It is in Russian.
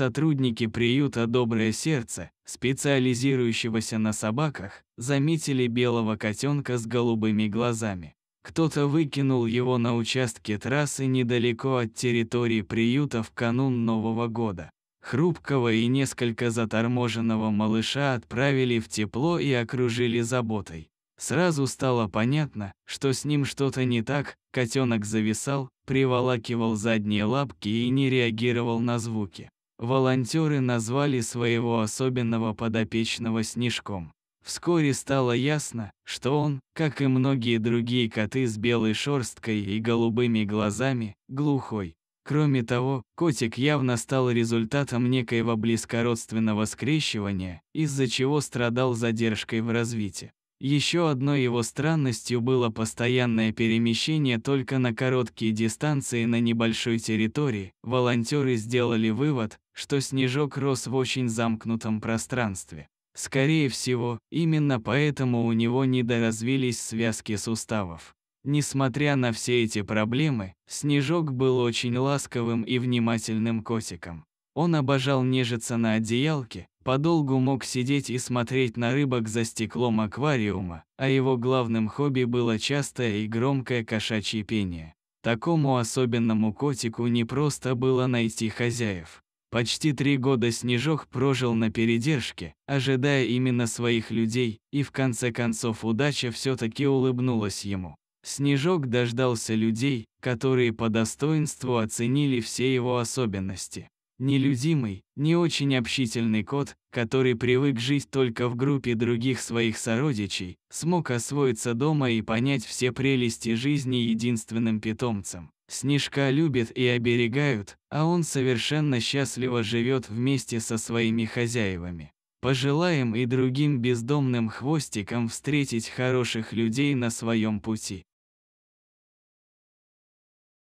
Сотрудники приюта «Доброе сердце», специализирующегося на собаках, заметили белого котенка с голубыми глазами. Кто-то выкинул его на участке трассы недалеко от территории приюта в канун Нового года. Хрупкого и несколько заторможенного малыша отправили в тепло и окружили заботой. Сразу стало понятно, что с ним что-то не так, котенок зависал, приволакивал задние лапки и не реагировал на звуки. Волонтеры назвали своего особенного подопечного Снежком. Вскоре стало ясно, что он, как и многие другие коты с белой шерсткой и голубыми глазами, глухой. Кроме того, котик явно стал результатом некоего близкородственного скрещивания, из-за чего страдал задержкой в развитии. Еще одной его странностью было постоянное перемещение только на короткие дистанции на небольшой территории. Волонтеры сделали вывод, что снежок рос в очень замкнутом пространстве. Скорее всего, именно поэтому у него недоразвились связки суставов. Несмотря на все эти проблемы, Снежок был очень ласковым и внимательным котиком. Он обожал нежиться на одеялке, подолгу мог сидеть и смотреть на рыбок за стеклом аквариума, а его главным хобби было частое и громкое кошачье пение. Такому особенному котику не просто было найти хозяев. Почти три года Снежок прожил на передержке, ожидая именно своих людей, и в конце концов удача все-таки улыбнулась ему. Снежок дождался людей, которые по достоинству оценили все его особенности. Нелюдимый, не очень общительный кот, который привык жить только в группе других своих сородичей, смог освоиться дома и понять все прелести жизни единственным питомцем. Снежка любят и оберегают, а он совершенно счастливо живет вместе со своими хозяевами. Пожелаем и другим бездомным хвостикам встретить хороших людей на своем пути.